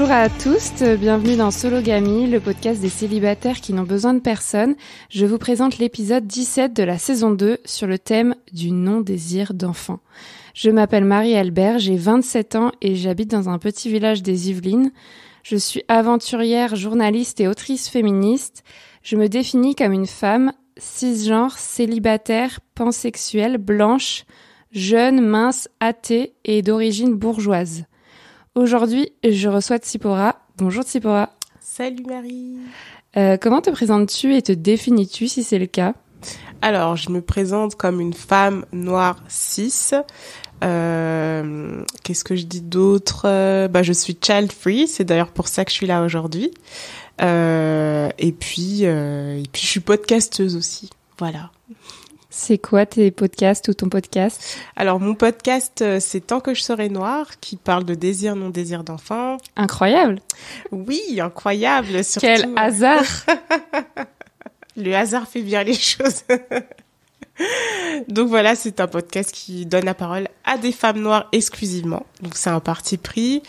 Bonjour à tous, bienvenue dans Sologamy, le podcast des célibataires qui n'ont besoin de personne. Je vous présente l'épisode 17 de la saison 2 sur le thème du non-désir d'enfant. Je m'appelle Marie-Albert, j'ai 27 ans et j'habite dans un petit village des Yvelines. Je suis aventurière, journaliste et autrice féministe. Je me définis comme une femme cisgenre, célibataire, pansexuelle, blanche, jeune, mince, athée et d'origine bourgeoise. Aujourd'hui, je reçois Tsipora. Bonjour Tsipora. Salut Marie. Euh, comment te présentes-tu et te définis-tu si c'est le cas Alors, je me présente comme une femme noire cis. Euh, qu'est-ce que je dis d'autre bah, Je suis child free, c'est d'ailleurs pour ça que je suis là aujourd'hui. Euh, et, puis, et puis, je suis podcasteuse aussi. Voilà. C'est quoi tes podcasts ou ton podcast Alors mon podcast euh, c'est Tant que je serai noire qui parle de désir non désir d'enfant. Incroyable. Oui, incroyable surtout. Quel euh. hasard. Le hasard fait bien les choses. Donc voilà, c'est un podcast qui donne la parole à des femmes noires exclusivement. Donc c'est un parti pris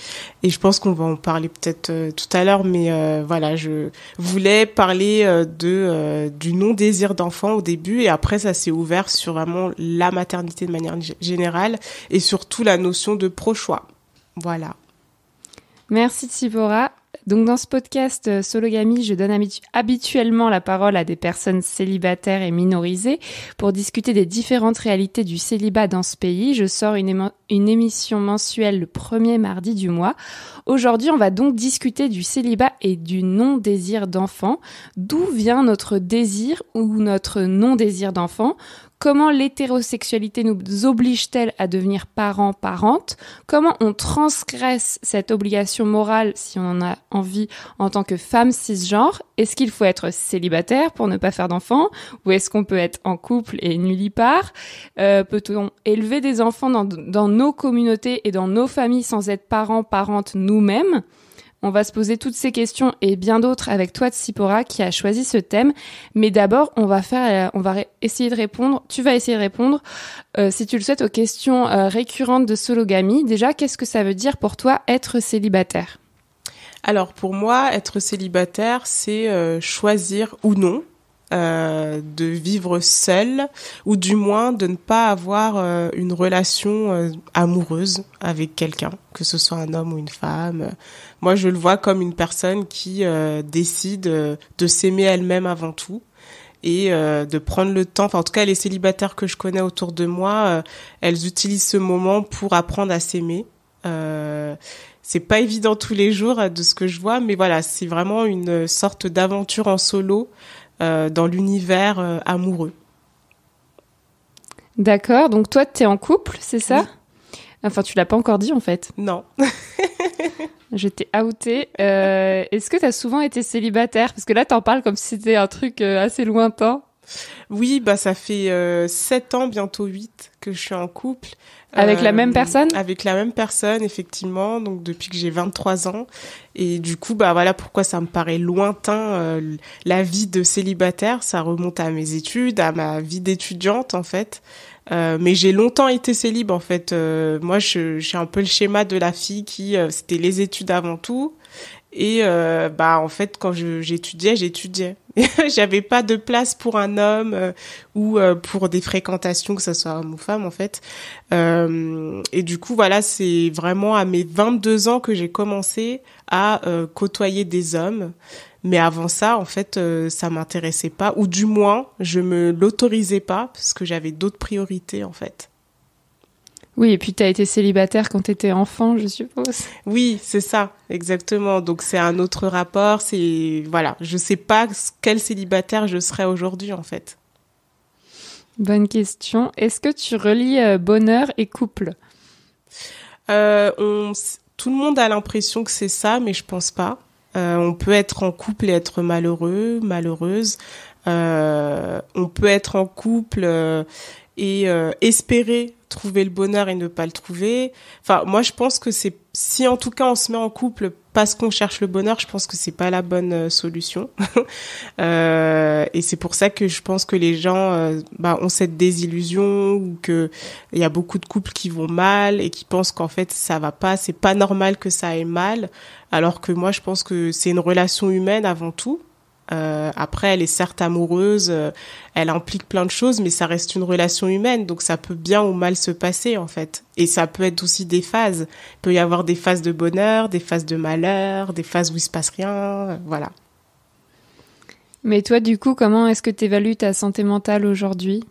et je pense qu'on va en parler peut-être euh, tout à l'heure, mais euh, voilà, je voulais parler euh, de du non désir d'enfant au début et après ça s'est ouvert sur vraiment la maternité de manière générale et surtout la notion de pro choix. Voilà. Merci Tibora. Donc dans ce podcast euh, sologamie, je donne habituellement la parole à des personnes célibataires et minorisées pour discuter des différentes réalités du célibat dans ce pays. Je sors une, une émission mensuelle le premier mardi du mois. Aujourd'hui, on va donc discuter du célibat et du non-désir d'enfant. D'où vient notre désir ou notre non-désir d'enfant Comment l'hétérosexualité nous oblige-t-elle à devenir parents, parentes Comment on transgresse cette obligation morale si on en a envie en tant que femme cisgenre Est-ce qu'il faut être célibataire pour ne pas faire d'enfants Ou est-ce qu'on peut être en couple et nullipare euh, Peut-on élever des enfants dans, dans nos communautés et dans nos familles sans être parents, parentes nous-mêmes on va se poser toutes ces questions et bien d'autres avec toi Tsipora qui a choisi ce thème. Mais d'abord, on va faire, euh, on va essayer de répondre. Tu vas essayer de répondre, euh, si tu le souhaites, aux questions euh, récurrentes de sologamie. Déjà, qu'est-ce que ça veut dire pour toi être célibataire Alors pour moi, être célibataire, c'est choisir ou non euh, de vivre seule ou du moins de ne pas avoir euh, une relation euh, amoureuse avec quelqu'un, que ce soit un homme ou une femme. Moi, je le vois comme une personne qui décide de s'aimer elle-même avant tout et de prendre le temps. Enfin, en tout cas, les célibataires que je connais autour de moi, elles utilisent ce moment pour apprendre à s'aimer. c'est pas évident tous les jours de ce que je vois, mais voilà, c'est vraiment une sorte d'aventure en solo euh, dans l'univers euh, amoureux. D'accord, donc toi, tu es en couple, c'est ça Enfin, tu l'as pas encore dit en fait. Non. je t'ai outé. Euh, est-ce que tu as souvent été célibataire Parce que là, tu en parles comme si c'était un truc assez lointain. Oui, bah ça fait sept ans, bientôt 8, que je suis en couple. Avec la même euh, personne Avec la même personne, effectivement, donc depuis que j'ai 23 ans. Et du coup, bah voilà pourquoi ça me paraît lointain. Euh, la vie de célibataire, ça remonte à mes études, à ma vie d'étudiante, en fait. Euh, mais j'ai longtemps été célib en fait. moi, j'ai un peu le schéma de la fille qui, c'était les études avant tout. Et euh, bah en fait quand j'étudiais, j'étudiais. J'avais pas de place pour un homme euh, ou euh, pour des fréquentations que ce soit homme ou femme en fait. et du coup voilà, c'est vraiment à mes 22 ans que j'ai commencé à côtoyer des hommes. Mais avant ça, en fait, ça m'intéressait pas, ou du moins, je me l'autorisais pas parce que j'avais d'autres priorités en fait. Oui, et puis tu as été célibataire quand tu étais enfant, je suppose. Oui, c'est ça, exactement. Donc c'est un autre rapport, c'est voilà, je sais pas quel célibataire je serais aujourd'hui en fait. Bonne question. Est-ce que tu relis euh, bonheur et couple euh, Tout le monde a l'impression que c'est ça, mais je ne pense pas. Euh, on peut être en couple et être malheureux, malheureuse. on peut être en couple et espérer trouver le bonheur et ne pas le trouver. Enfin, moi, je pense que c'est si en tout cas on se met en couple parce qu'on cherche le bonheur, je pense que c'est pas la bonne euh, solution. euh, et c'est pour ça que je pense que les gens euh, bah, ont cette désillusion ou que il y a beaucoup de couples qui vont mal et qui pensent qu'en fait ça va pas, c'est pas normal que ça aille mal, alors que moi je pense que c'est une relation humaine avant tout euh, après, elle est certes amoureuse, euh, elle implique plein de choses, mais ça reste une relation humaine, donc ça peut bien ou mal se passer en fait. Et ça peut être aussi des phases. Il peut y avoir des phases de bonheur, des phases de malheur, des phases où il se passe rien, euh, voilà. Mais toi, du coup, comment est-ce que tu évalues ta santé mentale aujourd'hui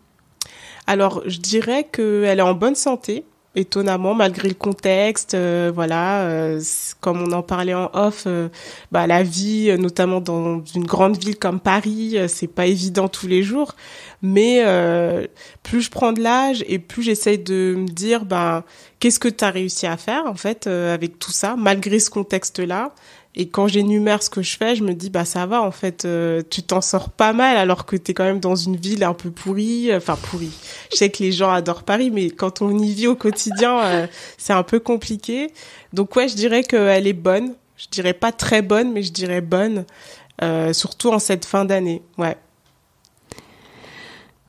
Alors, je dirais qu'elle est en bonne santé étonnamment malgré le contexte euh, voilà euh, comme on en parlait en off euh, bah, la vie notamment dans une grande ville comme Paris c'est pas évident tous les jours mais plus je prends de l'âge et plus j'essaye de me dire bah qu'est-ce que tu as réussi à faire en fait avec tout ça malgré ce contexte là et quand j'énumère ce que je fais, je me dis bah ça va en fait, euh, tu t'en sors pas mal alors que t'es quand même dans une ville un peu pourrie, euh, enfin pourrie. Je sais que les gens adorent Paris, mais quand on y vit au quotidien, euh, c'est un peu compliqué. Donc ouais, je dirais qu'elle est bonne. Je dirais pas très bonne, mais je dirais bonne, surtout en cette fin d'année. Ouais.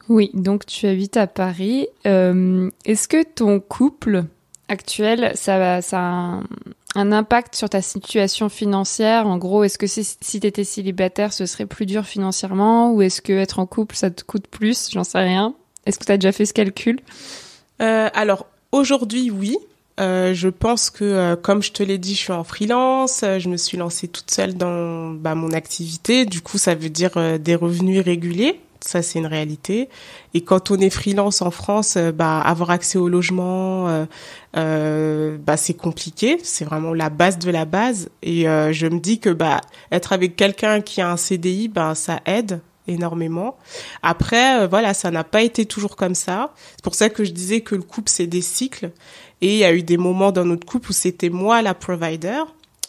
Oui, donc tu habites à Paris. Est-ce que ton couple actuel, ça, ça un impact sur ta situation financière En gros, est-ce que si, si tu étais célibataire, ce serait plus dur financièrement Ou est-ce que être en couple, ça te coûte plus J'en sais rien. Est-ce que tu as déjà fait ce calcul euh, Alors, aujourd'hui, oui. Euh, je pense que, euh, comme je te l'ai dit, je suis en freelance. je me suis lancée toute seule dans bah, mon activité. Du coup, ça veut dire des revenus réguliers ça c'est une réalité. Et quand on est freelance en France, euh, bah, avoir accès au logement, euh, euh, bah, c'est compliqué. C'est vraiment la base de la base. Et je me dis que bah, être avec quelqu'un qui a un CDI, bah, ça aide énormément. Après, voilà, ça n'a pas été toujours comme ça. C'est pour ça que je disais que le couple, c'est des cycles. Et il y a eu des moments dans notre couple où c'était moi la provider.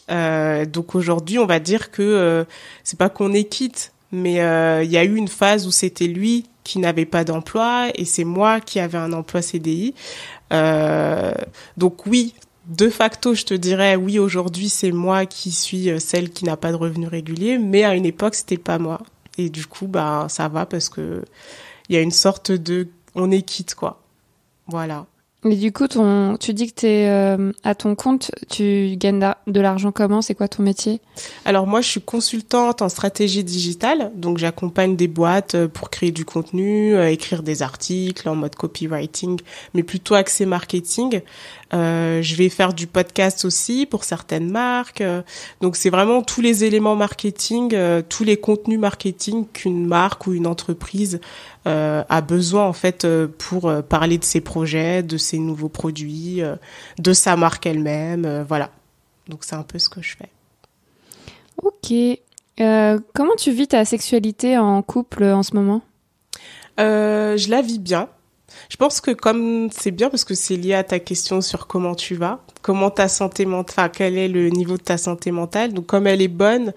donc aujourd'hui, on va dire que c'est pas qu'on est quitte, mais euh, il y a eu une phase où c'était lui qui n'avait pas d'emploi et c'est moi qui avais un emploi CDI. Euh, donc oui, de facto, je te dirais oui aujourd'hui c'est moi qui suis euh, celle qui n'a pas de revenu régulier. mais à une époque c'était pas moi. Et du coup, bah ça va parce que il y a une sorte de on est quitte quoi. Voilà. Mais du coup, ton, tu dis que tu es euh, à ton compte, tu gagnes de l'argent comment C'est quoi ton métier Alors moi, je suis consultante en stratégie digitale, donc j'accompagne des boîtes euh, pour créer du contenu, euh, écrire des articles en mode copywriting, mais plutôt axé marketing. Euh, je vais faire du podcast aussi pour certaines marques. Euh, donc c'est vraiment tous les éléments marketing, euh, tous les contenus marketing qu'une marque ou une entreprise euh, a besoin en fait pour parler de ses projets, de ses nouveaux produits, de sa marque elle-même. voilà. Donc c'est un peu ce que je fais. Ok. comment tu vis ta sexualité en couple en ce moment Je la vis bien. Je pense que comme c'est bien parce que c'est lié à ta question sur comment tu vas, comment ta santé mentale, enfin quel est le niveau de ta santé mentale. Donc comme elle est bonne,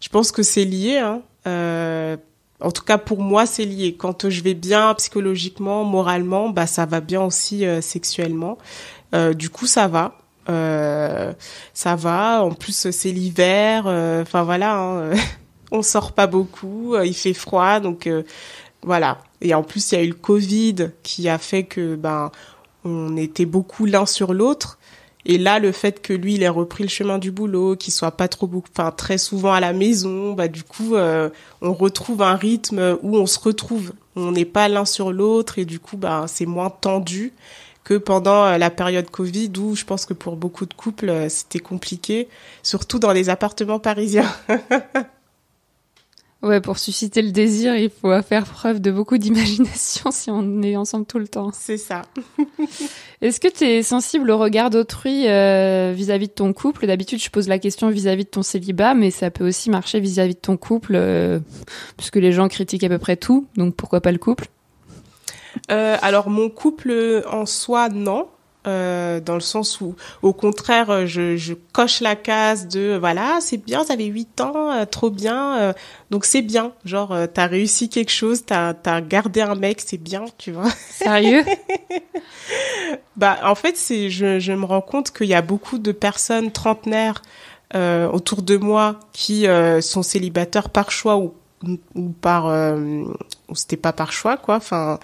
je pense que c'est lié. Hein. Euh, en tout cas pour moi c'est lié. Quand je vais bien psychologiquement, moralement, bah ça va bien aussi euh, sexuellement. Euh, du coup ça va. Euh, ça va. En plus c'est l'hiver. Euh, enfin voilà, hein. on sort pas beaucoup. il fait froid donc voilà et en plus, il y a eu le Covid qui a fait que ben on était beaucoup l'un sur l'autre. Et là, le fait que lui, il ait repris le chemin du boulot, qu'il soit pas trop beaucoup, enfin très souvent à la maison, bah du coup, euh, on retrouve un rythme où on se retrouve, on n'est pas l'un sur l'autre et du coup, bah c'est moins tendu que pendant euh, la période Covid où je pense que pour beaucoup de couples, euh, c'était compliqué, surtout dans les appartements parisiens. Ouais, pour susciter le désir, il faut faire preuve de beaucoup d'imagination si on est ensemble tout le temps. C'est ça. Est-ce que tu es sensible au regard d'autrui euh, vis-à-vis de ton couple D'habitude, je pose la question vis-à-vis de ton célibat, mais ça peut aussi marcher vis-à-vis de ton couple, euh, puisque les gens critiquent à peu près tout, donc pourquoi pas le couple euh, Alors, mon couple en soi, non. Euh, dans le sens où, au contraire, euh, je, je coche la case de voilà, c'est bien, ça avez 8 ans, euh, trop bien, donc c'est bien. Genre, t'as réussi quelque chose, t'as as gardé un mec, c'est bien, tu vois. Sérieux Bah, en fait, c'est je, je me rends compte qu'il y a beaucoup de personnes trentenaires autour de moi qui sont célibataires par choix ou ou par euh, ou c'était pas par choix quoi enfin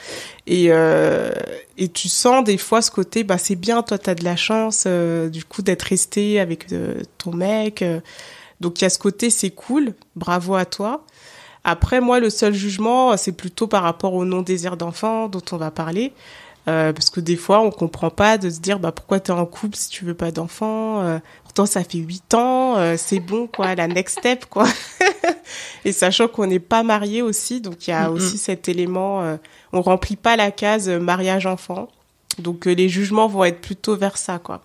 et euh, et tu sens des fois ce côté bah c'est bien toi t'as de la chance euh, du coup d'être resté avec ton mec donc il y a ce côté c'est cool bravo à toi après moi le seul jugement c'est plutôt par rapport au non désir d'enfant dont on va parler parce que des fois on comprend pas de se dire bah pourquoi t'es en couple si tu veux pas d'enfant pourtant ça fait huit ans c'est bon quoi la next step quoi et sachant qu'on n'est pas marié aussi, donc il y a aussi cet élément, euh, on remplit pas la case euh, mariage enfant, donc euh, les jugements vont être plutôt vers ça, quoi.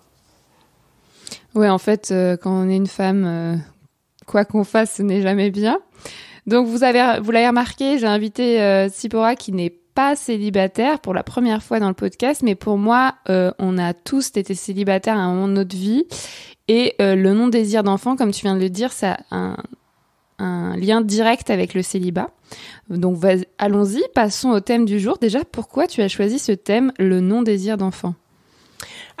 Ouais, en fait, quand on est une femme, quoi qu'on fasse, ce n'est jamais bien. Donc vous avez, vous l'avez remarqué, j'ai invité Cipora qui n'est pas célibataire pour la première fois dans le podcast, mais pour moi, on a tous été célibataires à un moment de notre vie. Et le non-désir d'enfant, comme tu viens de le dire, ça un, un lien direct avec le célibat. Donc allons-y, passons au thème du jour. Déjà, pourquoi tu as choisi ce thème, le non-désir d'enfant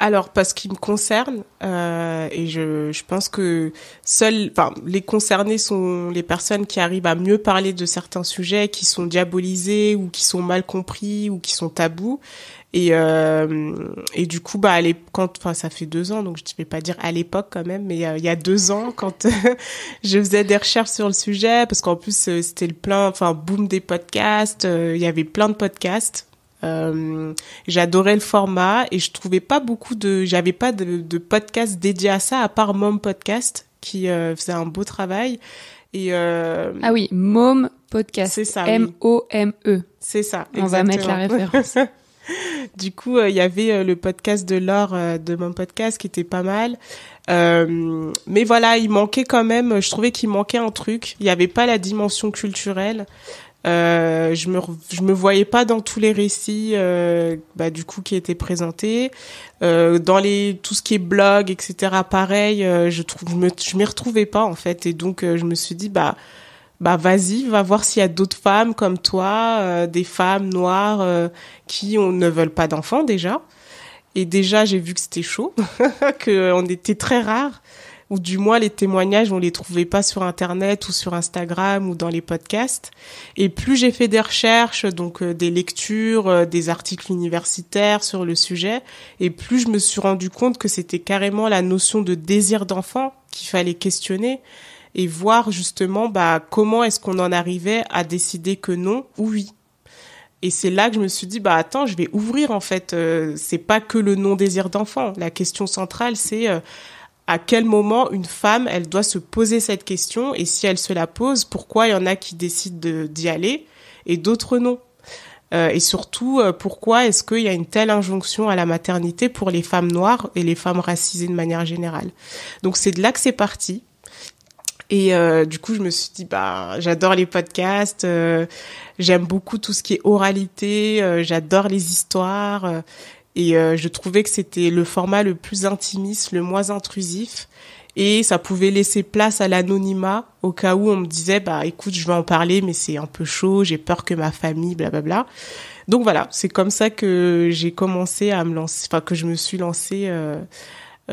alors, parce qu'il me concerne, euh, et je, pense que seuls, les concernés sont les personnes qui arrivent à mieux parler de certains sujets qui sont diabolisés ou qui sont mal compris ou qui sont tabous. Et, euh, et du coup, bah, quand, enfin, ça fait deux ans, donc je ne vais pas dire à l'époque quand même, mais euh, il y a deux ans, quand je faisais des recherches sur le sujet, parce qu'en plus, euh, c'était le plein, enfin, boom des podcasts, il y avait plein de podcasts. j'adorais le format et je trouvais pas beaucoup de, j'avais pas de, podcast dédié à ça à part Mom Podcast qui faisait un beau travail. Et ah oui, Mom Podcast. ça. M O M E. C'est ça. Exactement. On va mettre la référence. du coup, euh, il y avait euh, le podcast de l'or euh, de mon podcast qui était pas mal. mais voilà, il manquait quand même, je trouvais qu'il manquait un truc. Il n'y avait pas la dimension culturelle. je me je me voyais pas dans tous les récits bah, du coup qui étaient présentés dans les tout ce qui est blog etc pareil je trouve je m'y retrouvais pas en fait et donc je me suis dit bah bah vas-y, va voir s'il y a d'autres femmes comme toi, euh, des femmes noires euh, qui on, ne veulent pas d'enfants déjà. Et déjà, j'ai vu que c'était chaud, qu'on était très rares, ou du moins les témoignages, on les trouvait pas sur Internet ou sur Instagram ou dans les podcasts. Et plus j'ai fait des recherches, donc euh, des lectures, des articles universitaires sur le sujet, et plus je me suis rendu compte que c'était carrément la notion de désir d'enfant qu'il fallait questionner et voir justement bah, comment est-ce qu'on en arrivait à décider que non ou oui. Et c'est là que je me suis dit, bah attends, je vais ouvrir en fait. Euh, c'est pas que le non-désir d'enfant. La question centrale, c'est euh, à quel moment une femme, elle doit se poser cette question et si elle se la pose, pourquoi il y en a qui décident d'y aller et d'autres non euh, Et surtout, pourquoi est-ce qu'il y a une telle injonction à la maternité pour les femmes noires et les femmes racisées de manière générale Donc c'est de là que c'est parti. Et euh, du coup, je me suis dit, bah, j'adore les podcasts, euh, j'aime beaucoup tout ce qui est oralité, euh, j'adore les histoires. Euh, et je trouvais que c'était le format le plus intimiste, le moins intrusif. Et ça pouvait laisser place à l'anonymat au cas où on me disait, bah, écoute, je vais en parler, mais c'est un peu chaud, j'ai peur que ma famille, blablabla. Donc voilà, c'est comme ça que j'ai commencé à me lancer, enfin, que je me suis lancée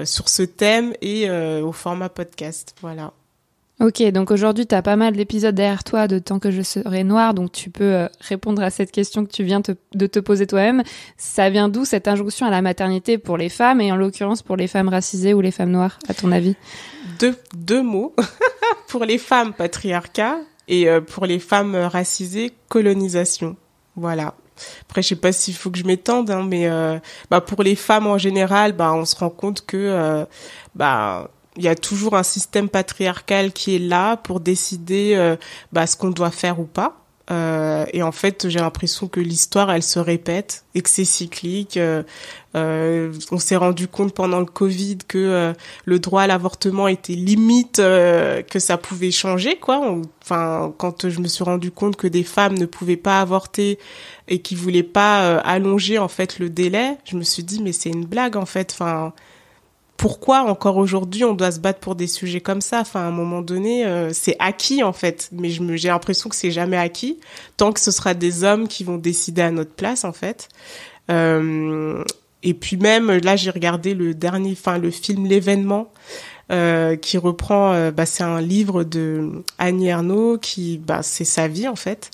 sur ce thème et au format podcast. Voilà. Ok, donc aujourd'hui, tu as pas mal d'épisodes derrière toi de Tant que je serai noire », donc tu peux euh, répondre à cette question que tu viens de te poser toi-même. Ça vient d'où cette injonction à la maternité pour les femmes et en l'occurrence pour les femmes racisées ou les femmes noires, à ton avis deux, deux mots. pour les femmes, patriarcat et euh, pour les femmes euh, racisées, colonisation. Voilà. Après, je sais pas s'il faut que je m'étende, hein, mais bah, pour les femmes en général, bah, on se rend compte que bah, il y a toujours un système patriarcal qui est là pour décider euh, bah, ce qu'on doit faire ou pas. Euh, et en fait, j'ai l'impression que l'histoire, elle se répète et que c'est cyclique. Euh, euh on s'est rendu compte pendant le Covid que euh, le droit à l'avortement était limite, que ça pouvait changer, quoi. Enfin, quand je me suis rendu compte que des femmes ne pouvaient pas avorter et qui voulaient pas allonger en fait le délai, je me suis dit mais c'est une blague en fait. Enfin, pourquoi encore aujourd'hui on doit se battre pour des sujets comme ça Enfin, à un moment donné, euh, c'est acquis en fait, mais je me, j'ai l'impression que c'est jamais acquis tant que ce sera des hommes qui vont décider à notre place en fait. Euh, et puis même là, j'ai regardé le dernier, enfin le film L'événement. Euh, qui reprend, bah, c'est un livre de Annie Ernaux qui, bah, c'est sa vie en fait.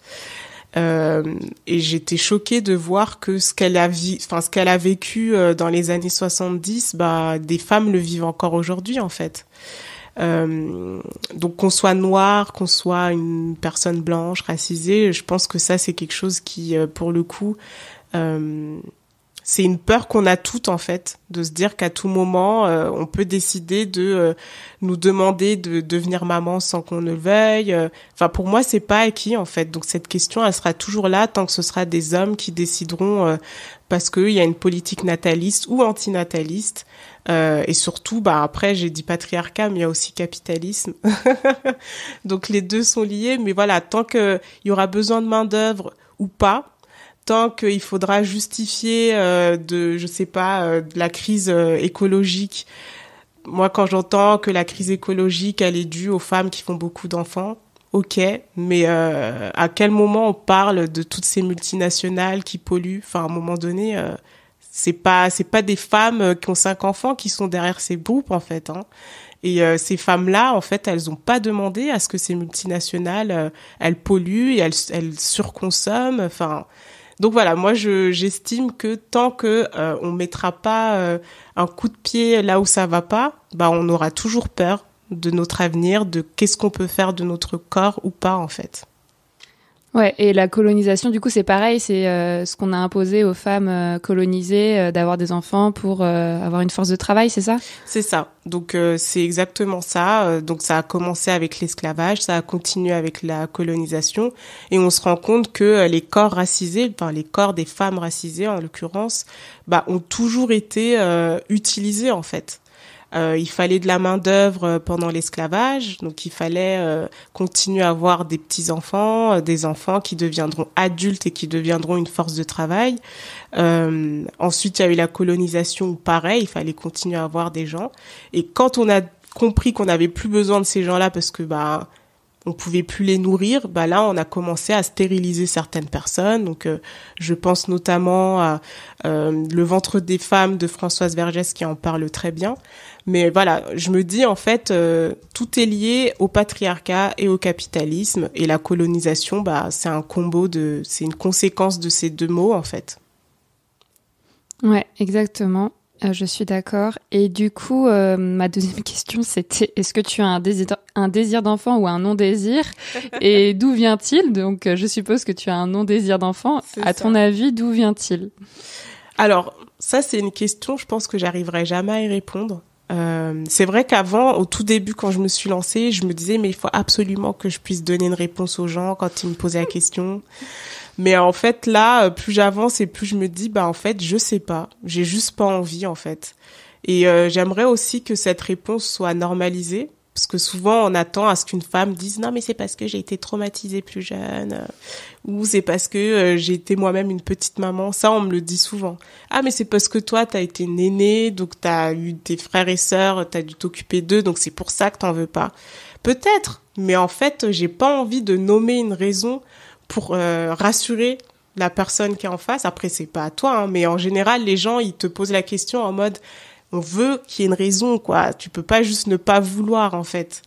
Euh, et j'étais choquée de voir que ce qu'elle a, enfin, ce qu'elle a vécu euh, dans les années 70, bah, des femmes le vivent encore aujourd'hui, en fait. Euh, donc qu'on soit noir, qu'on soit une personne blanche, racisée, je pense que ça c'est quelque chose qui, pour le coup, c'est une peur qu'on a toutes en fait, de se dire qu'à tout moment, euh, on peut décider de euh, nous demander de devenir maman sans qu'on ne le veuille. Euh, enfin, pour moi, c'est pas acquis en fait. Donc cette question, elle sera toujours là tant que ce sera des hommes qui décideront parce qu'il y a une politique nataliste ou antinataliste. et surtout, bah après, j'ai dit patriarcat, mais il y a aussi capitalisme. Donc les deux sont liés. Mais voilà, tant qu'il y aura besoin de main d'œuvre ou pas, tant qu'il faudra justifier euh, de, je sais pas, euh, de la crise euh, écologique. Moi, quand j'entends que la crise écologique, elle est due aux femmes qui font beaucoup d'enfants, ok, mais à quel moment on parle de toutes ces multinationales qui polluent Enfin, à un moment donné, c'est pas, c'est pas des femmes qui ont cinq enfants qui sont derrière ces groupes en fait. Hein. Et ces femmes-là, en fait, elles n'ont pas demandé à ce que ces multinationales, elles polluent et elles, elles surconsomment. Enfin, donc voilà, moi j'estime que tant que euh, on mettra pas euh, un coup de pied là où ça va pas, bah on aura toujours peur de notre avenir, de qu'est-ce qu'on peut faire de notre corps ou pas en fait. Ouais, et la colonisation, du coup, c'est pareil, c'est euh, ce qu'on a imposé aux femmes euh, colonisées euh, d'avoir des enfants pour avoir une force de travail, c'est ça C'est ça. Donc c'est exactement ça. Donc ça a commencé avec l'esclavage, ça a continué avec la colonisation, et on se rend compte que les corps racisés, enfin les corps des femmes racisées en l'occurrence, bah ont toujours été utilisés en fait. Euh, il fallait de la main d'œuvre euh, pendant l'esclavage, donc il fallait euh, continuer à avoir des petits enfants, des enfants qui deviendront adultes et qui deviendront une force de travail. ensuite, il y a eu la colonisation, où pareil, il fallait continuer à avoir des gens. Et quand on a compris qu'on n'avait plus besoin de ces gens-là parce que bah on pouvait plus les nourrir, bah là on a commencé à stériliser certaines personnes. Donc euh, je pense notamment à euh, le ventre des femmes de Françoise Vergès qui en parle très bien. Mais voilà, je me dis en fait euh, tout est lié au patriarcat et au capitalisme et la colonisation, bah c'est un combo de, c'est une conséquence de ces deux mots en fait. Ouais, exactement. Euh, je suis d'accord. Et du coup, euh, ma deuxième question, c'était est-ce que tu as un désir, d'enfant ou un non-désir Et d'où vient-il Donc, euh, je suppose que tu as un non-désir d'enfant. À ton avis, d'où vient-il Alors, ça, c'est une question, je pense que j'arriverai jamais à y répondre. c'est vrai qu'avant, au tout début, quand je me suis lancée, je me disais, mais il faut absolument que je puisse donner une réponse aux gens quand ils me posaient la question. Mais en fait, là, euh, plus j'avance et plus je me dis, bah en fait, je sais pas. J'ai juste pas envie, en fait. Et euh, j'aimerais aussi que cette réponse soit normalisée. Parce que souvent, on attend à ce qu'une femme dise non, mais c'est parce que j'ai été traumatisée plus jeune, euh, ou c'est parce que j'ai été moi-même une petite maman. Ça, on me le dit souvent. Ah, mais c'est parce que toi, t'as été une aînée, donc t'as eu tes frères et sœurs, t'as dû t'occuper d'eux, donc c'est pour ça que t'en veux pas. Peut-être, mais en fait, j'ai pas envie de nommer une raison pour euh, rassurer la personne qui est en face. Après, c'est pas à toi, hein, mais en général, les gens, ils te posent la question en mode, on veut qu'il y ait une raison, quoi. Tu peux pas juste ne pas vouloir, en fait.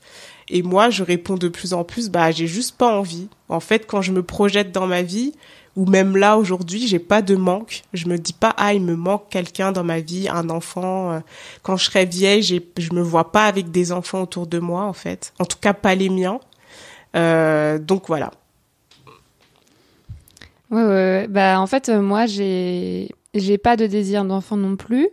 Et moi, je réponds de plus en plus, bah, j'ai juste pas envie. En fait, quand je me projette dans ma vie, ou même là aujourd'hui, j'ai pas de manque. Je me dis pas, ah, il me manque quelqu'un dans ma vie, un enfant. Euh. Quand je serai vieille, je me vois pas avec des enfants autour de moi, en fait. En tout cas, pas les miens. Euh, donc voilà. Ouais, ouais, Bah, en fait, euh, moi, j'ai, j'ai pas de désir d'enfant non plus.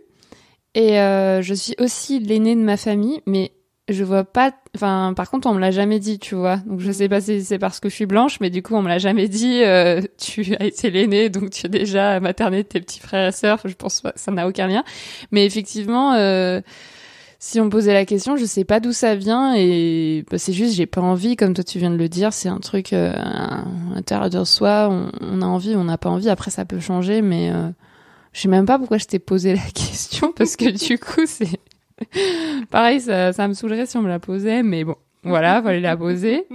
Et euh, je suis aussi l'aînée de ma famille, mais je vois pas. Enfin, par contre, on me l'a jamais dit, tu vois. Donc, je sais pas si c'est parce que je suis blanche, mais du coup, on me l'a jamais dit. Euh, tu as été l'aînée, donc tu es déjà maternée de tes petits frères et sœurs. Je pense que ça n'a aucun lien. Mais effectivement, si on me posait la question, je sais pas d'où ça vient et bah, c'est juste j'ai pas envie, comme toi tu viens de le dire, c'est un truc euh, intérieur de soi, on, a envie, on n'a pas envie. Après ça peut changer, mais euh, je sais même pas pourquoi je t'ai posé la question parce que du coup c'est pareil, ça, ça me saoulerait si on me la posait, mais bon, voilà, fallait la poser.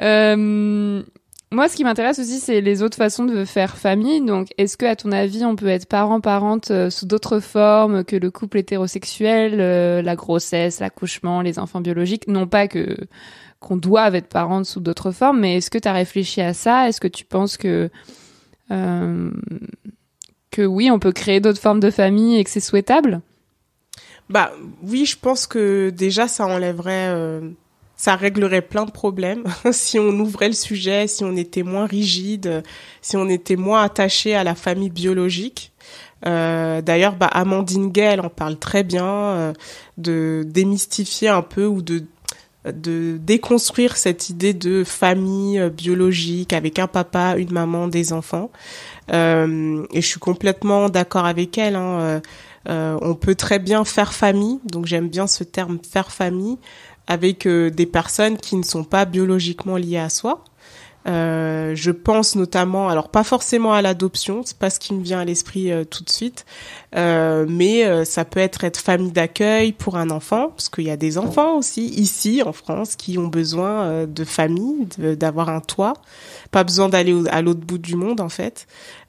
Euh, moi, ce qui m'intéresse aussi, c'est les autres façons de faire famille. Donc, est-ce que, à ton avis, on peut être parent-parente euh, sous d'autres formes que le couple hétérosexuel, euh, la grossesse, l'accouchement, les enfants biologiques Non pas que qu'on doive être parente sous d'autres formes, mais est-ce que tu as réfléchi à ça Est-ce que tu penses que euh, que oui, on peut créer d'autres formes de famille et que c'est souhaitable Bah oui, je pense que déjà, ça enlèverait ça réglerait plein de problèmes si on ouvrait le sujet, si on était moins rigide, si on était moins attaché à la famille biologique. Euh, d'ailleurs, bah, Amandine elle en parle très bien euh, de démystifier un peu ou de déconstruire cette idée de famille euh, biologique avec un papa, une maman, des enfants. et je suis complètement d'accord avec elle. Hein, on peut très bien faire famille, donc j'aime bien ce terme faire famille, avec euh, des personnes qui ne sont pas biologiquement liées à soi. Euh, je pense notamment, alors pas forcément à l'adoption, c'est pas ce qui me vient à l'esprit euh, tout de suite, euh, mais euh, ça peut être être famille d'accueil pour un enfant, parce qu'il y a des enfants aussi ici en France qui ont besoin de famille, d'avoir un toit, pas besoin d'aller à l'autre bout du monde en fait.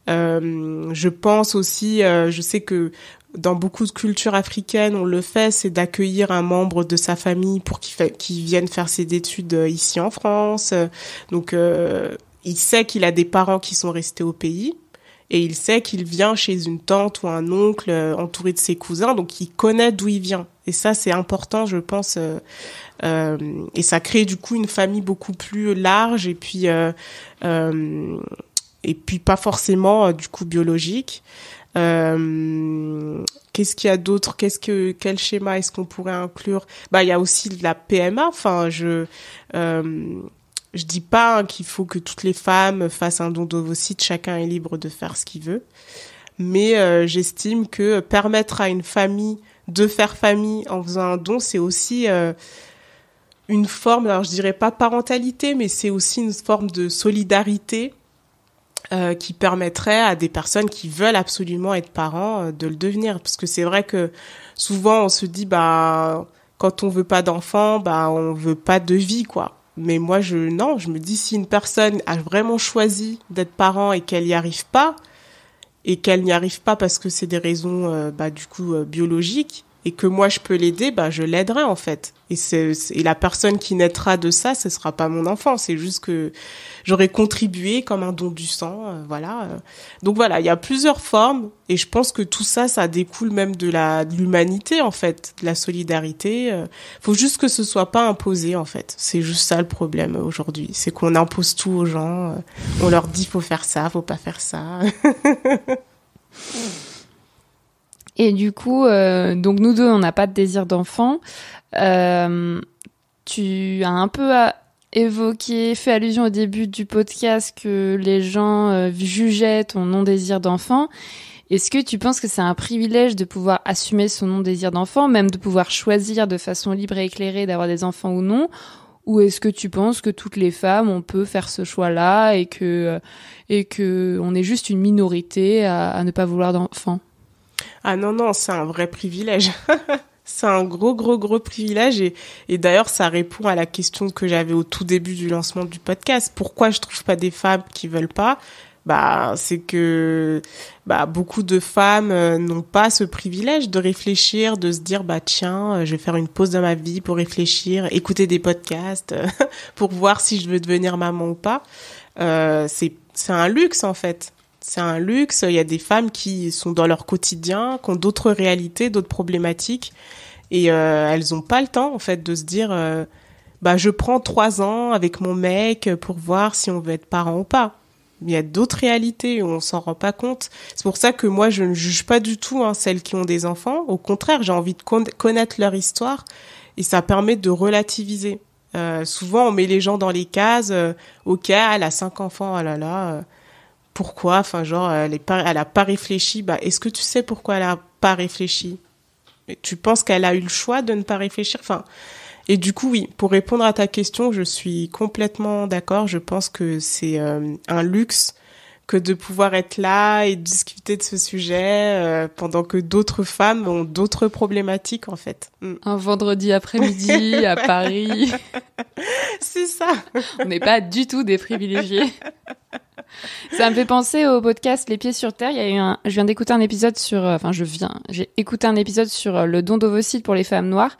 je pense aussi, je sais que dans beaucoup de cultures africaines, on le fait, c'est d'accueillir un membre de sa famille pour qu'il vienne faire ses études euh, ici en France. Donc, euh, il sait qu'il a des parents qui sont restés au pays et il sait qu'il vient chez une tante ou un oncle euh, entouré de ses cousins, donc il connaît d'où il vient. Et ça, c'est important, je pense. Euh, euh et ça crée du coup une famille beaucoup plus large et puis et puis pas forcément du coup biologique. Euh, qu'est-ce qu'il y a d'autre Qu'est-ce que quel schéma est-ce qu'on pourrait inclure Bah, il y a aussi la PMA. Enfin, je euh, je dis pas hein, qu'il faut que toutes les femmes fassent un don d'ovocytes. Chacun est libre de faire ce qu'il veut. Mais euh, j'estime que permettre à une famille de faire famille en faisant un don, c'est aussi euh, une forme, alors je dirais pas parentalité, mais c'est aussi une forme de solidarité euh, qui permettrait à des personnes qui veulent absolument être parents euh, de le devenir. Parce que c'est vrai que souvent on se dit, bah, quand on veut pas d'enfants bah, on veut pas de vie, quoi. Mais moi, je, non, je me dis si une personne a vraiment choisi d'être parent et qu'elle n'y arrive pas, et qu'elle n'y arrive pas parce que c'est des raisons, euh, bah, du coup, biologiques, et que moi je peux l'aider, bah je l'aiderai en fait. Et, c'est, la personne qui naîtra de ça, ce sera pas mon enfant, c'est juste que j'aurais contribué comme un don du sang, euh, voilà. Donc voilà, il y a plusieurs formes et je pense que tout ça, ça découle même de la de l'humanité en fait, de la solidarité. Euh, faut juste que ce soit pas imposé en fait. C'est juste ça le problème aujourd'hui, c'est qu'on impose tout aux gens, euh, on leur dit faut faire ça, faut pas faire ça. Et du coup, euh, donc nous deux, on n'a pas de désir d'enfant. Euh, tu as un peu euh, évoqué, fait allusion au début du podcast que les gens euh, jugeaient ton non-désir d'enfant. Est-ce que tu penses que c'est un privilège de pouvoir assumer son non-désir d'enfant, même de pouvoir choisir de façon libre et éclairée d'avoir des enfants ou non ou est-ce que tu penses que toutes les femmes on peut faire ce choix-là et que et que on est juste une minorité à, à ne pas vouloir d'enfants ah non, non, c'est un vrai privilège. c'est un gros, gros, gros privilège. Et, et d'ailleurs, ça répond à la question que j'avais au tout début du lancement du podcast. Pourquoi je trouve pas des femmes qui veulent pas bah, c'est que bah, beaucoup de femmes euh, n'ont pas ce privilège de réfléchir, de se dire bah tiens, euh, je vais faire une pause dans ma vie pour réfléchir, écouter des podcasts pour voir si je veux devenir maman ou pas. Euh, c'est un luxe en fait c'est un luxe. Il y a des femmes qui sont dans leur quotidien, qui ont d'autres réalités, d'autres problématiques, et euh, elles n'ont pas le temps en fait de se dire, euh, bah je prends trois ans avec mon mec pour voir si on veut être parent ou pas. Il y a d'autres réalités où on s'en rend pas compte. C'est pour ça que moi je ne juge pas du tout hein, celles qui ont des enfants. Au contraire, j'ai envie de connaître leur histoire et ça permet de relativiser. Euh, souvent on met les gens dans les cases. ok, elle a cinq enfants, Oh là là pourquoi Enfin, genre, elle n'a pas, elle pas réfléchi. Bah, est-ce que tu sais pourquoi elle n'a pas réfléchi Tu penses qu'elle a eu le choix de ne pas réfléchir Enfin, et du coup, oui. Pour répondre à ta question, je suis complètement d'accord. Je pense que c'est euh, un luxe que de pouvoir être là et discuter de ce sujet euh, pendant que d'autres femmes ont d'autres problématiques en fait. Mm. Un vendredi après-midi à Paris. C'est ça. On n'est pas du tout des privilégiés. ça me fait penser au podcast Les pieds sur terre. Il y a eu un, je viens d'écouter un épisode sur, euh, enfin je viens, j'ai écouté un épisode sur euh, le don d'ovocytes pour les femmes noires.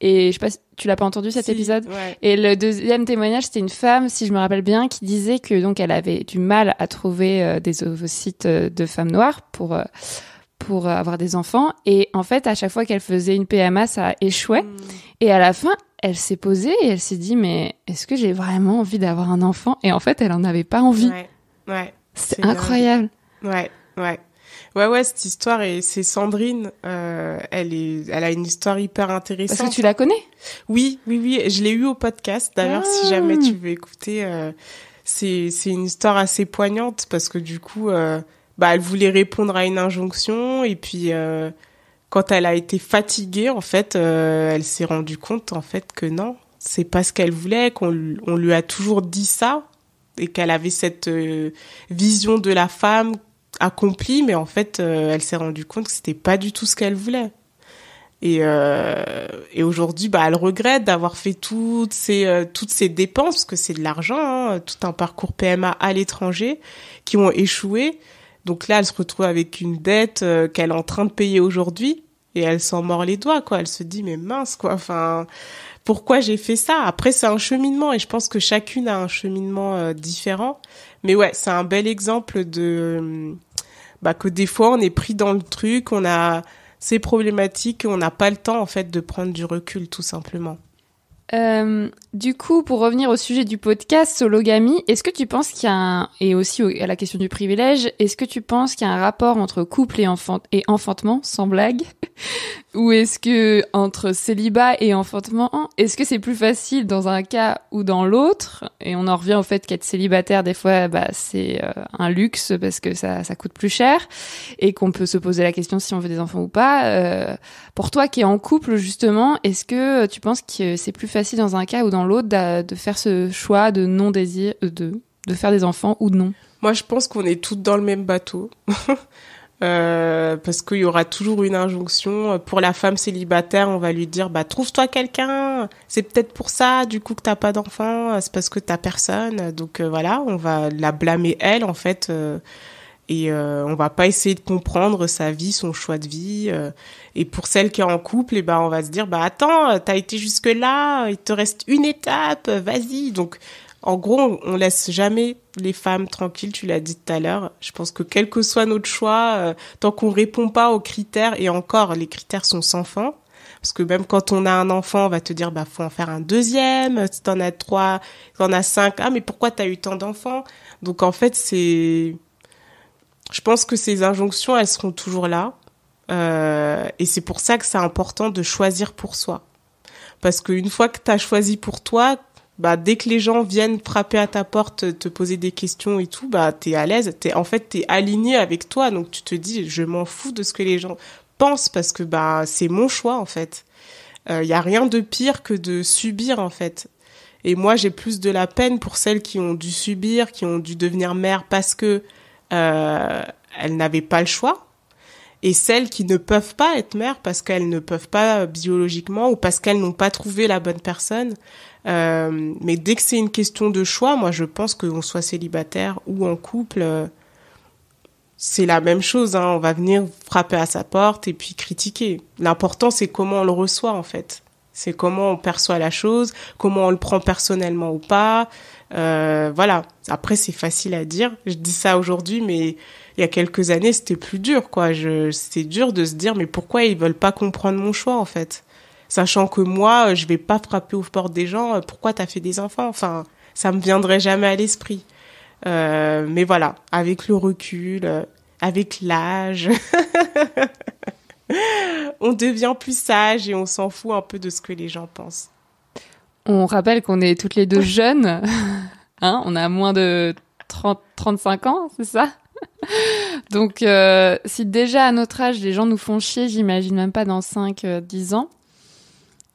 Et je sais pas, tu l'as pas entendu cet épisode. Et le deuxième témoignage, c'était une femme, si je me rappelle bien, qui disait que donc elle avait du mal à trouver euh, des ovocytes de femmes noires pour. pour avoir des enfants. Et en fait, à chaque fois qu'elle faisait une PMA, ça échouait. Hmm. Et à la fin, elle s'est posée et elle s'est dit, mais est-ce que j'ai vraiment envie d'avoir un enfant Et en fait, elle en avait pas envie. Ouais. C'est incroyable. Ouais, ouais. Ouais, ouais, cette histoire, et c'est Sandrine, euh, elle, est, elle a une histoire hyper intéressante. Parce que tu la connais Oui, oui, oui, je l'ai eu au podcast. D'ailleurs, si ah. jamais tu veux écouter, euh, c'est une histoire assez poignante parce que du coup, euh, bah, elle voulait répondre à une injonction et puis quand elle a été fatiguée, en fait, elle s'est rendue compte en fait que non, c'est pas ce qu'elle voulait, qu'on on lui a toujours dit ça et qu'elle avait cette euh, vision de la femme accomplie, mais en fait, euh, elle s'est rendue compte que c'était pas du tout ce qu'elle voulait. Et, euh, aujourd'hui, bah, elle regrette d'avoir fait toutes ces dépenses, parce que c'est de l'argent, hein, tout un parcours PMA à l'étranger qui ont échoué. Donc là, elle se retrouve avec une dette qu'elle est en train de payer aujourd'hui, et elle s'en mord les doigts quoi elle se dit mais mince quoi enfin pourquoi j'ai fait ça. Après, c'est un cheminement et je pense que chacune a un cheminement euh, différent. Mais ouais, c'est un bel exemple de euh, bah, que des fois on est pris dans le truc, on a ces problématiques, on n'a pas le temps en fait de prendre du recul tout simplement. Euh, du coup, pour revenir au sujet du podcast Sologamy, est-ce que tu penses qu'il y a un, et aussi à la question du privilège, est-ce que tu penses qu'il y a un rapport entre couple et, enfant, et enfantement, sans blague Ou est-ce que entre célibat et enfantement, est-ce que c'est plus facile dans un cas ou dans l'autre Et on en revient au fait qu'être célibataire, des fois, bah, c'est euh, un luxe parce que ça, ça coûte plus cher et qu'on peut se poser la question si on veut des enfants ou pas. Euh, pour toi qui es en couple, justement, est-ce que tu penses que c'est plus facile dans un cas ou dans l'autre de faire ce choix de non désir, euh, de, de faire des enfants ou de non Moi, je pense qu'on est toutes dans le même bateau. Euh, parce qu'il y aura toujours une injonction. Pour la femme célibataire, on va lui dire bah trouve-toi quelqu'un. C'est peut-être pour ça du coup que t'as pas d'enfant. C'est parce que t'as personne. Donc euh, voilà, on va la blâmer elle en fait et euh, on va pas essayer de comprendre sa vie, son choix de vie. Euh, et pour celle qui est en couple, et eh ben on va se dire bah attends, t'as été jusque là, il te reste une étape, vas-y. Donc en gros, on laisse jamais les femmes tranquilles. Tu l'as dit tout à l'heure. Je pense que quel que soit notre choix, euh, tant qu'on répond pas aux critères et encore, les critères sont sans fin. Parce que même quand on a un enfant, on va te dire, bah, faut en faire un deuxième. Si t'en as trois, t'en as cinq. Ah, mais pourquoi t'as eu tant d'enfants? Donc, en fait, c'est, je pense que ces injonctions, elles seront toujours là. Euh, et c'est pour ça que c'est important de choisir pour soi. Parce qu'une fois que tu as choisi pour toi, bah, dès que les gens viennent frapper à ta porte, te poser des questions et tout, bah, tu es à l'aise. T'es, en fait, tu es aligné avec toi. Donc tu te dis, je m'en fous de ce que les gens pensent parce que bah, c'est mon choix, en fait. Il euh, n'y a rien de pire que de subir, en fait. Et moi, j'ai plus de la peine pour celles qui ont dû subir, qui ont dû devenir mère parce que euh, elles n'avaient pas le choix, et celles qui ne peuvent pas être mères parce qu'elles ne peuvent pas euh, biologiquement ou parce qu'elles n'ont pas trouvé la bonne personne. Euh, mais dès que c'est une question de choix, moi je pense qu'on soit célibataire ou en couple, euh, c'est la même chose. Hein. On va venir frapper à sa porte et puis critiquer. L'important c'est comment on le reçoit en fait. C'est comment on perçoit la chose, comment on le prend personnellement ou pas. Euh, voilà. Après, c'est facile à dire. Je dis ça aujourd'hui, mais il y a quelques années, c'était plus dur, quoi. Je, c'était dur de se dire, mais pourquoi ils veulent pas comprendre mon choix, en fait? Sachant que moi, euh, je vais pas frapper aux portes des gens, euh, pourquoi t'as fait des enfants? Enfin, ça me viendrait jamais à l'esprit. mais voilà. Avec le recul, avec l'âge. on devient plus sage et on s'en fout un peu de ce que les gens pensent. On rappelle qu'on est toutes les deux jeunes. Hein, on a moins de 30, 35 ans, c'est ça Donc, euh, si déjà à notre âge, les gens nous font chier, j'imagine même pas dans 5, 10 euh, ans.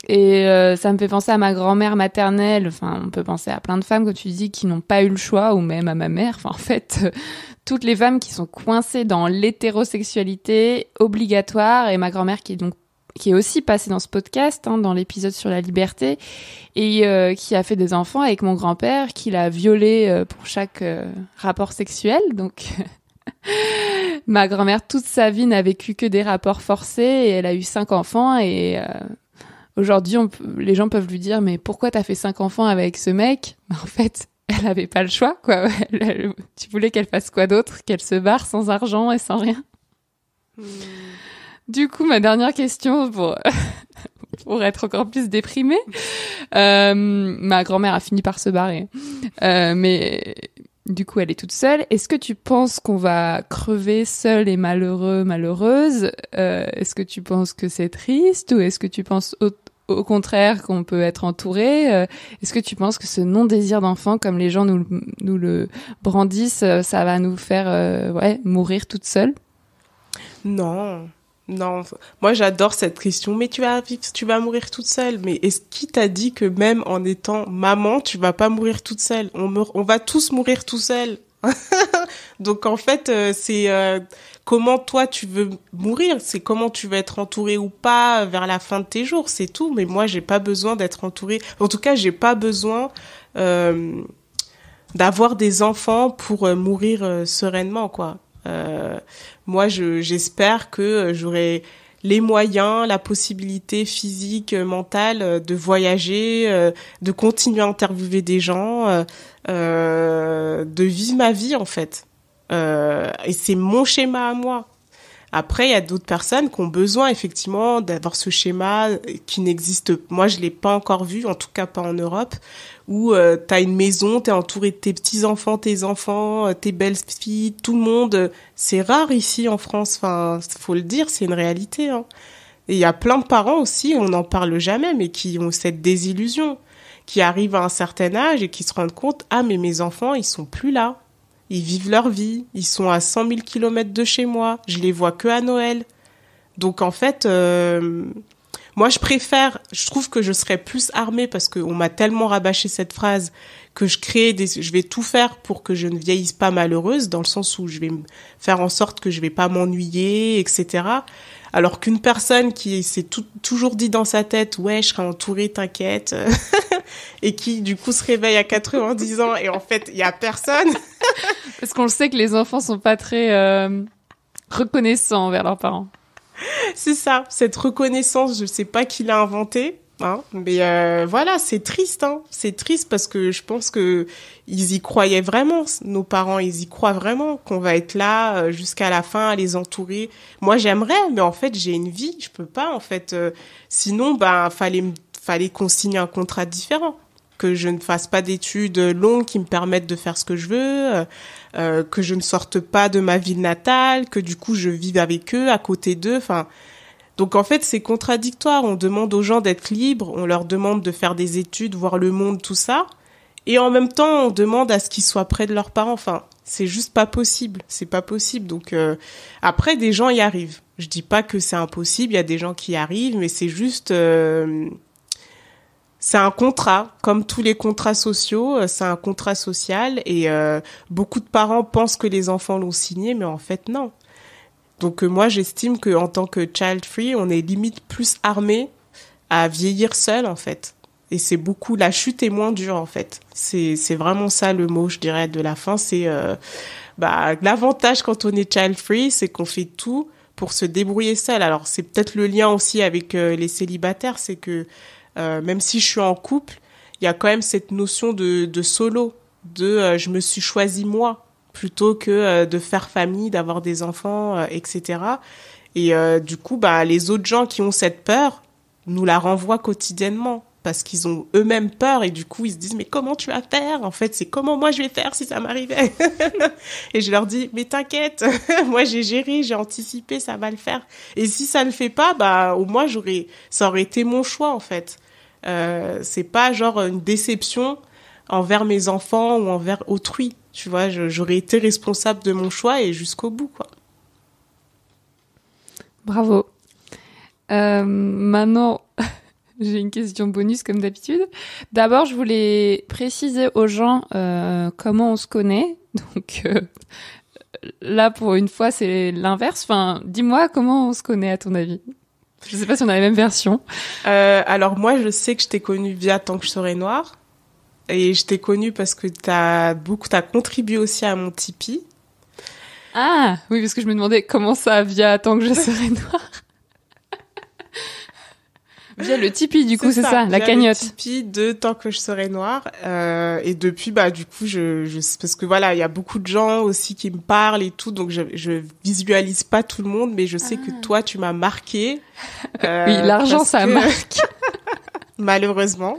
Et euh, ça me fait penser à ma grand-mère maternelle. Enfin, on peut penser à plein de femmes, quand tu dis, qui n'ont pas eu le choix, ou même à ma mère. Enfin, en fait, toutes les femmes qui sont coincées dans l'hétérosexualité obligatoire, et ma grand-mère qui est donc qui est aussi passé dans ce podcast, hein, dans l'épisode sur la liberté, et euh, qui a fait des enfants avec mon grand-père, qui l'a violé euh, pour chaque euh, rapport sexuel. Donc, ma grand-mère, toute sa vie, n'a vécu que des rapports forcés, et elle a eu cinq enfants, et aujourd'hui, les gens peuvent lui dire, mais pourquoi t'as fait cinq enfants avec ce mec En fait, elle n'avait pas le choix, quoi. tu voulais qu'elle fasse quoi d'autre Qu'elle se barre sans argent et sans rien hmm. Du coup, ma dernière question pour pour être encore plus déprimée, euh, ma grand-mère a fini par se barrer. Euh, mais du coup, elle est toute seule. Est-ce que tu penses qu'on va crever seul et malheureux, malheureuse euh, Est-ce que tu penses que c'est triste ou est-ce que tu penses au, contraire qu'on peut être entouré Est-ce que tu penses que ce non-désir d'enfant, comme les gens nous, nous, le brandissent, ça va nous faire ouais, mourir toute seule Non. Non, moi j'adore cette question. Mais tu vas vivre, tu vas mourir toute seule. Mais est-ce qui t'a dit que même en étant maman, tu vas pas mourir toute seule On on va tous mourir tout seul. Donc en fait, euh, c'est euh, comment toi tu veux mourir, c'est comment tu vas être entouré ou pas vers la fin de tes jours, c'est tout. Mais moi, j'ai pas besoin d'être entouré. En tout cas, j'ai pas besoin euh, d'avoir des enfants pour mourir sereinement, quoi moi, j'espère que euh, j'aurai les moyens, la possibilité physique, euh, mentale euh, de voyager, de continuer à interviewer des gens, de vivre ma vie en fait. et c'est mon schéma à moi. Après, il y a d'autres personnes qui ont besoin effectivement d'avoir ce schéma euh, qui n'existe. Moi, je l'ai pas encore vu, en tout cas pas en Europe, où euh, tu as une maison, tu es entouré de tes petits-enfants, tes enfants, euh, tes belles-filles, tout le monde. C'est rare ici en France, enfin, faut le dire, c'est une réalité. Hein. Et il y a plein de parents aussi, on n'en parle jamais, mais qui ont cette désillusion, qui arrivent à un certain âge et qui se rendent compte, ah mais mes enfants, ils sont plus là. Ils vivent leur vie. Ils sont à 100 000 kilomètres de chez moi. Je les vois que à Noël. Donc en fait, euh, moi je préfère, je trouve que je serais plus armée parce qu'on m'a tellement rabâché cette phrase que je crée des, je vais tout faire pour que je ne vieillisse pas malheureuse dans le sens où je vais faire en sorte que je vais pas m'ennuyer, etc. Alors qu'une personne qui s'est toujours dit dans sa tête, ouais, je serai entourée, t'inquiète, et qui du coup se réveille à 90 ans et en fait, il y a personne. Parce qu'on le sait que les enfants sont pas très euh, reconnaissants envers leurs parents. C'est ça, cette reconnaissance, je sais pas qui l'a inventée, Hein, mais euh, voilà, c'est triste, hein. c'est triste parce que je pense que ils y croyaient vraiment, nos parents, ils y croient vraiment qu'on va être là euh, jusqu'à la fin, à les entourer. Moi, j'aimerais, mais en fait, j'ai une vie, je peux pas en fait. Euh, sinon, ben, fallait fallait qu'on signe un contrat différent, que je ne fasse pas d'études longues qui me permettent de faire ce que je veux, que je ne sorte pas de ma ville natale, que du coup, je vive avec eux, à côté d'eux, enfin donc en fait, c'est contradictoire. On demande aux gens d'être libres, on leur demande de faire des études, voir le monde, tout ça. Et en même temps, on demande à ce qu'ils soient près de leurs parents. Enfin, c'est juste pas possible. C'est pas possible. Donc euh, après, des gens y arrivent. Je dis pas que c'est impossible. Il y a des gens qui y arrivent, mais c'est juste, euh, c'est un contrat, comme tous les contrats sociaux. Euh, c'est un contrat social et beaucoup de parents pensent que les enfants l'ont signé, mais en fait non. Donc euh, moi, j'estime que en tant que child free, on est limite plus armé à vieillir seul en fait. Et c'est beaucoup la chute est moins dure en fait. C'est c'est vraiment ça le mot, je dirais, de la fin. C'est euh, bah l'avantage quand on est child free, c'est qu'on fait tout pour se débrouiller seul. Alors c'est peut-être le lien aussi avec euh, les célibataires, c'est que euh, même si je suis en couple, il y a quand même cette notion de, de solo, de je me suis choisi moi plutôt que euh, de faire famille, d'avoir des enfants, etc. Euh, et euh, du coup, bah, les autres gens qui ont cette peur nous la renvoient quotidiennement parce qu'ils ont eux-mêmes peur et du coup ils se disent mais comment tu vas faire en fait c'est comment moi je vais faire si ça m'arrivait et je leur dis mais t'inquiète moi j'ai géré j'ai anticipé ça va le faire et si ça ne le fait pas bah au moins j'aurais ça aurait été mon choix en fait euh, c'est pas genre une déception envers mes enfants ou envers autrui tu vois, j'aurais été responsable de mon choix et jusqu'au bout, quoi. Bravo. Euh, maintenant, j'ai une question bonus comme d'habitude. D'abord, je voulais préciser aux gens euh, comment on se connaît. Donc euh, là, pour une fois, c'est l'inverse. Enfin, dis-moi comment on se connaît à ton avis. Je ne sais pas si on a la même version. Euh, alors moi, je sais que je t'ai connue via Tant que je serai noire. Et je t'ai connue parce que t'as beaucoup, t'as contribué aussi à mon Tipeee. Ah oui, parce que je me demandais comment ça via tant que je serai noire. via le Tipeee, du coup, c'est ça, la cagnotte. Le Tipeee de tant que je serai noire. Euh, et depuis, bah du coup, je, je parce que voilà, il y a beaucoup de gens aussi qui me parlent et tout, donc je, je visualise pas tout le monde, mais je sais que ah. toi, tu m'as marqué. oui, l'argent, euh, ça marque. Malheureusement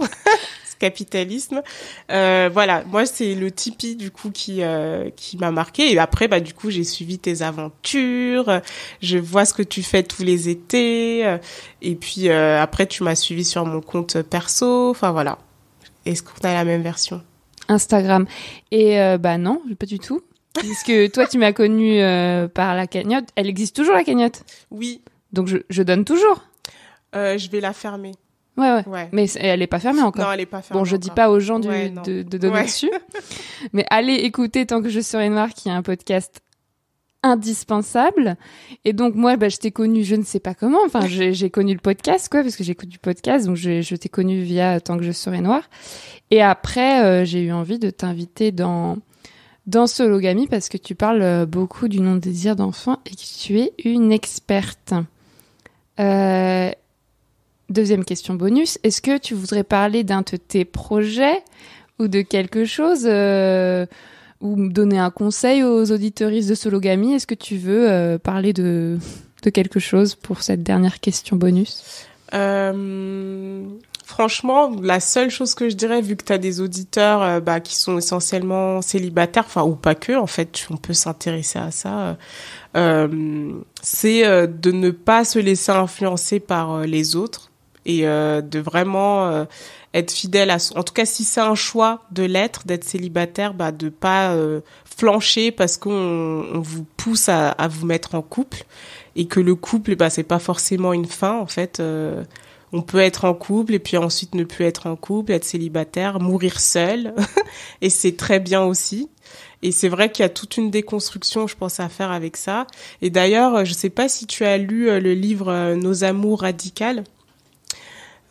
capitalisme. Euh, voilà, moi c'est le Tipeee du coup qui euh, qui m'a marqué et après bah du coup j'ai suivi tes aventures, je vois ce que tu fais tous les étés et puis euh, après tu m'as suivi sur mon compte perso, enfin voilà. Est-ce qu'on a la même version Instagram et bah non, pas du tout. que toi, tu m'as connue par la cagnotte. Elle existe toujours la cagnotte Oui. Donc je donne toujours. je vais la fermer. Ouais, ouais, Mais elle n'est pas fermée encore. Non, elle est pas fermée. Bon, je dis pas aux gens de, de, donner dessus. mais allez écouter Tant que je serai noire, qui est un podcast indispensable. Et donc, moi, bah, je t'ai connu, je ne sais pas comment. Enfin, j'ai connu le podcast, quoi, parce que j'écoute du podcast. Donc, je, je t'ai connu via Tant que je serai noire. Et après, euh, j'ai eu envie de t'inviter dans dans Sologami parce que tu parles euh, beaucoup du non-désir d'enfant et que tu es une experte. Euh, Deuxième question bonus, est-ce que tu voudrais parler d'un de tes projets ou de quelque chose euh, ou donner un conseil aux auditeuristes de Sologami Est-ce que tu veux euh, parler de, quelque chose pour cette dernière question bonus euh, Franchement, la seule chose que je dirais, vu que tu as des auditeurs bah, qui sont essentiellement célibataires, enfin ou pas que, en fait, on peut s'intéresser à ça. c'est de ne pas se laisser influencer par les autres et euh, de vraiment euh, être fidèle à en tout cas si c'est un choix de l'être d'être célibataire bah de pas euh, flancher parce qu'on vous pousse à, vous mettre en couple et que le couple bah c'est pas forcément une fin en fait on peut être en couple et puis ensuite ne plus être en couple, être célibataire, mourir seul et c'est très bien aussi. Et c'est vrai qu'il y a toute une déconstruction, je pense, à faire avec ça. Et d'ailleurs, je ne sais pas si tu as lu le livre Nos amours radicales.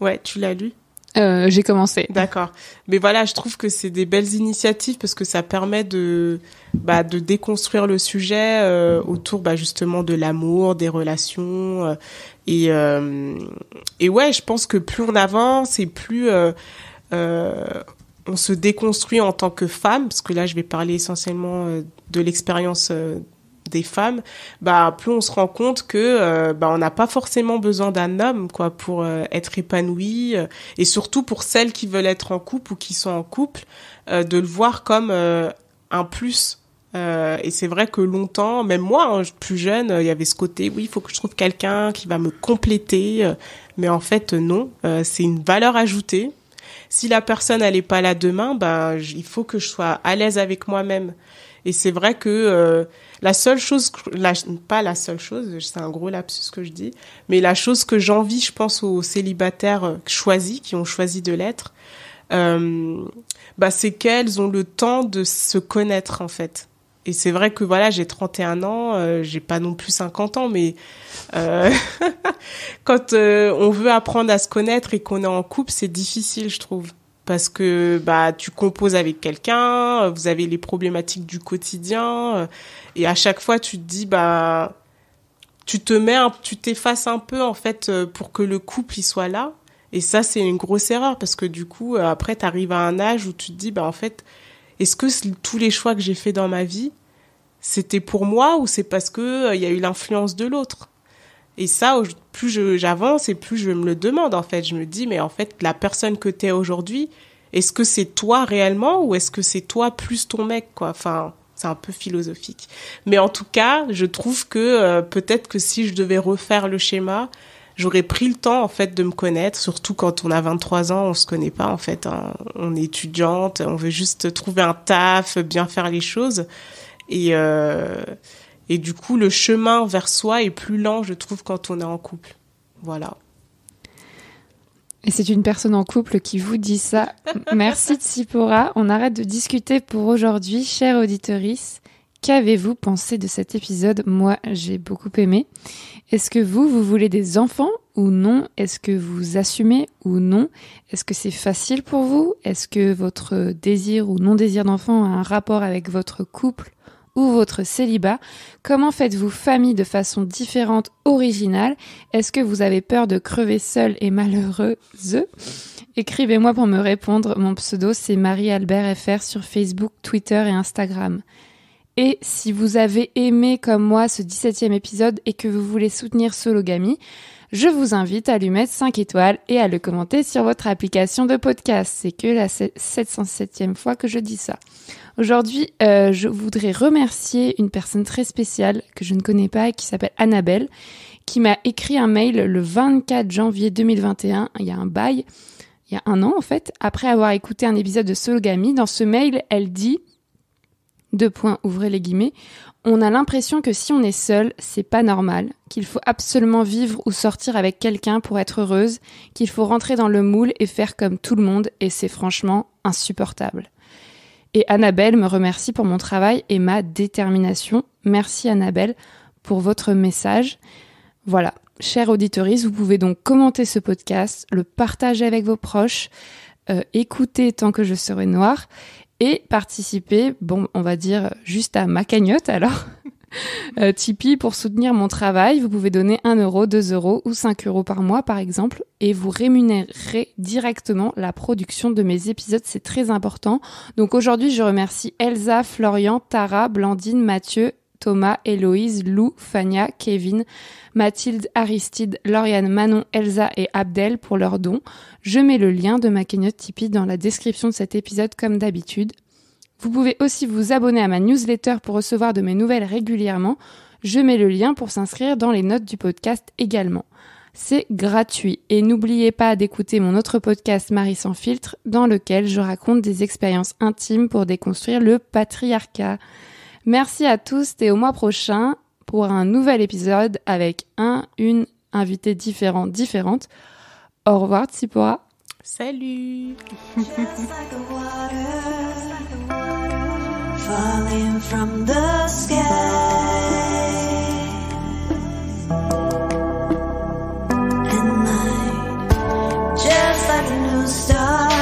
Ouais, tu l'as lu euh, J'ai commencé. D'accord. Mais voilà, je trouve que c'est des belles initiatives parce que ça permet de, bah, de déconstruire le sujet euh, autour bah, justement de l'amour, des relations. Euh, et, et ouais, je pense que plus on avance et plus on se déconstruit en tant que femme, parce que là, je vais parler essentiellement de l'expérience des femmes, bah plus on se rend compte que euh, bah on n'a pas forcément besoin d'un homme quoi pour euh, être épanouie euh, et surtout pour celles qui veulent être en couple ou qui sont en couple de le voir comme un plus. et c'est vrai que longtemps, même moi, hein, plus jeune, il y avait ce côté, oui, il faut que je trouve quelqu'un qui va me compléter. mais en fait, non, c'est une valeur ajoutée. Si la personne, n'est pas là demain, bah, il faut que je sois à l'aise avec moi-même. Et c'est vrai que euh, la seule chose, pas la seule chose, c'est un gros lapsus que je dis, mais la chose que j'envie, je pense, aux célibataires euh, choisis, qui ont choisi de l'être, euh, bah, c'est qu'elles ont le temps de se connaître, en fait. Et c'est vrai que voilà, j'ai 31 ans, j'ai pas non plus 50 ans, mais quand on veut apprendre à se connaître et qu'on est en couple, c'est difficile, je trouve parce que bah tu composes avec quelqu'un, euh, vous avez les problématiques du quotidien euh, et à chaque fois tu te dis bah tu te mets tu t'effaces un peu en fait euh, pour que le couple il soit là et ça c'est une grosse erreur parce que du coup après tu arrives à un âge où tu te dis bah en fait est-ce que tous les choix que j'ai fait dans ma vie c'était pour moi ou c'est parce que il y a eu l'influence de l'autre et ça, plus j'avance et plus je me le demande, en fait. Je me dis, mais en fait, la personne que t'es aujourd'hui, est-ce que c'est toi réellement ou est-ce que c'est toi plus ton mec, quoi? Enfin, c'est un peu philosophique. Mais en tout cas, je trouve que euh, peut-être que si je devais refaire le schéma, j'aurais pris le temps en fait de me connaître, surtout quand on a 23 ans, on se connaît pas en fait, hein. on est étudiante, on veut juste trouver un taf, bien faire les choses et euh, et du coup, le chemin vers soi est plus lent, je trouve, quand on est en couple. Voilà. Et c'est une personne en couple qui vous dit ça. Merci Tsipora. On arrête de discuter pour aujourd'hui, chère auditorice. Qu'avez-vous pensé de cet épisode Moi, j'ai beaucoup aimé. Est-ce que vous, vous voulez des enfants ou non Est-ce que vous assumez ou non Est-ce que c'est facile pour vous Est-ce que votre désir ou non-désir d'enfant a un rapport avec votre couple ou votre célibat Comment faites-vous famille de façon différente, originale Est-ce que vous avez peur de crever seul et malheureuse Écrivez-moi pour me répondre. Mon pseudo, c'est Marie-Albert FR sur Facebook, Twitter et Instagram. Et si vous avez aimé comme moi ce 17e épisode et que vous voulez soutenir Sologami, je vous invite à lui mettre 5 étoiles et à le commenter sur votre application de podcast. C'est que la 707e fois que je dis ça. Aujourd'hui, euh, je voudrais remercier une personne très spéciale que je ne connais pas, qui s'appelle Annabelle, qui m'a écrit un mail le 24 janvier 2021, il y a un bail, il y a un an en fait, après avoir écouté un épisode de Sologamy. Dans ce mail, elle dit, deux points, ouvrez les guillemets, on a l'impression que si on est seul, c'est pas normal, qu'il faut absolument vivre ou sortir avec quelqu'un pour être heureuse, qu'il faut rentrer dans le moule et faire comme tout le monde, et c'est franchement insupportable. Et Annabelle me remercie pour mon travail et ma détermination. Merci Annabelle pour votre message. Voilà, chers auditeurs, vous pouvez donc commenter ce podcast, le partager avec vos proches, euh, écouter tant que je serai noire et participer, bon, on va dire juste à ma cagnotte alors, euh, Tipeee pour soutenir mon travail. Vous pouvez donner 1 euro, 2 euros ou 5 euros par mois, par exemple, et vous rémunérerez directement la production de mes épisodes. C'est très important. Donc aujourd'hui, je remercie Elsa, Florian, Tara, Blandine, Mathieu Thomas, Héloïse, Lou, Fania, Kevin, Mathilde, Aristide, Lauriane, Manon, Elsa et Abdel pour leurs dons. Je mets le lien de ma cagnotte Tipeee dans la description de cet épisode comme d'habitude. Vous pouvez aussi vous abonner à ma newsletter pour recevoir de mes nouvelles régulièrement. Je mets le lien pour s'inscrire dans les notes du podcast également. C'est gratuit et n'oubliez pas d'écouter mon autre podcast Marie sans filtre dans lequel je raconte des expériences intimes pour déconstruire le patriarcat. Merci à tous et au mois prochain pour un nouvel épisode avec un, une invitée différent, différente. Au revoir Tsipora. Salut falling from the sky. and night, just like a new star.